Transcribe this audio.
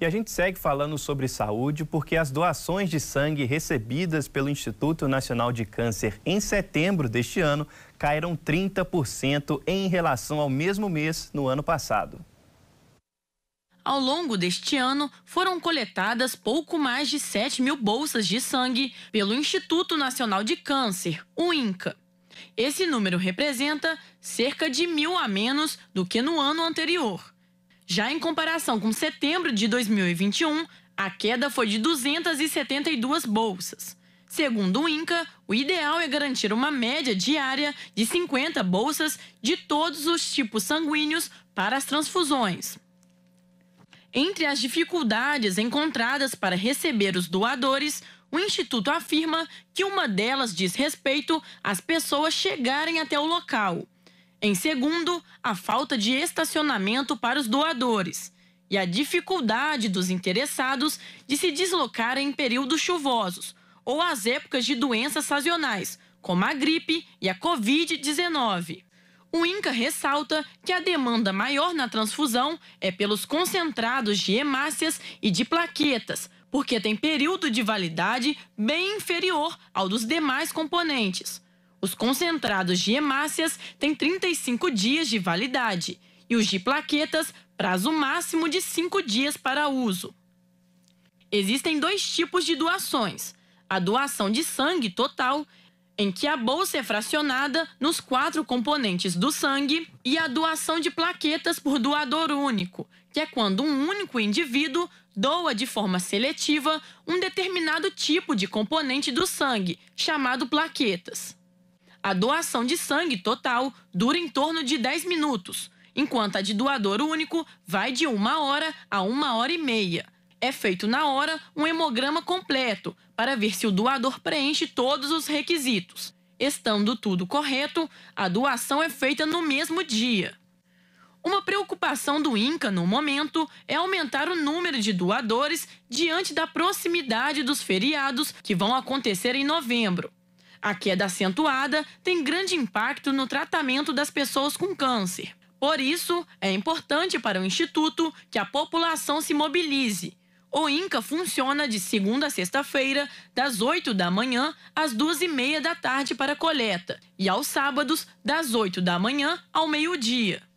E a gente segue falando sobre saúde porque as doações de sangue recebidas pelo Instituto Nacional de Câncer em setembro deste ano caíram 30% em relação ao mesmo mês no ano passado. Ao longo deste ano, foram coletadas pouco mais de 7 mil bolsas de sangue pelo Instituto Nacional de Câncer, o INCA. Esse número representa cerca de mil a menos do que no ano anterior. Já em comparação com setembro de 2021, a queda foi de 272 bolsas. Segundo o INCA, o ideal é garantir uma média diária de 50 bolsas de todos os tipos sanguíneos para as transfusões. Entre as dificuldades encontradas para receber os doadores, o Instituto afirma que uma delas diz respeito às pessoas chegarem até o local. Em segundo, a falta de estacionamento para os doadores e a dificuldade dos interessados de se deslocar em períodos chuvosos ou às épocas de doenças sazonais, como a gripe e a Covid-19. O INCA ressalta que a demanda maior na transfusão é pelos concentrados de hemácias e de plaquetas, porque tem período de validade bem inferior ao dos demais componentes. Os concentrados de hemácias têm 35 dias de validade e os de plaquetas, prazo máximo de 5 dias para uso. Existem dois tipos de doações: a doação de sangue total, em que a bolsa é fracionada nos quatro componentes do sangue, e a doação de plaquetas por doador único, que é quando um único indivíduo doa de forma seletiva um determinado tipo de componente do sangue, chamado plaquetas. A doação de sangue total dura em torno de 10 minutos, enquanto a de doador único vai de uma hora a uma hora e meia. É feito na hora um hemograma completo para ver se o doador preenche todos os requisitos. Estando tudo correto, a doação é feita no mesmo dia. Uma preocupação do INCA no momento é aumentar o número de doadores diante da proximidade dos feriados que vão acontecer em novembro. A queda é acentuada tem grande impacto no tratamento das pessoas com câncer. Por isso, é importante para o Instituto que a população se mobilize. O INCA funciona de segunda a sexta-feira, das 8 da manhã às duas e meia da tarde para coleta, e aos sábados, das 8 da manhã ao meio-dia.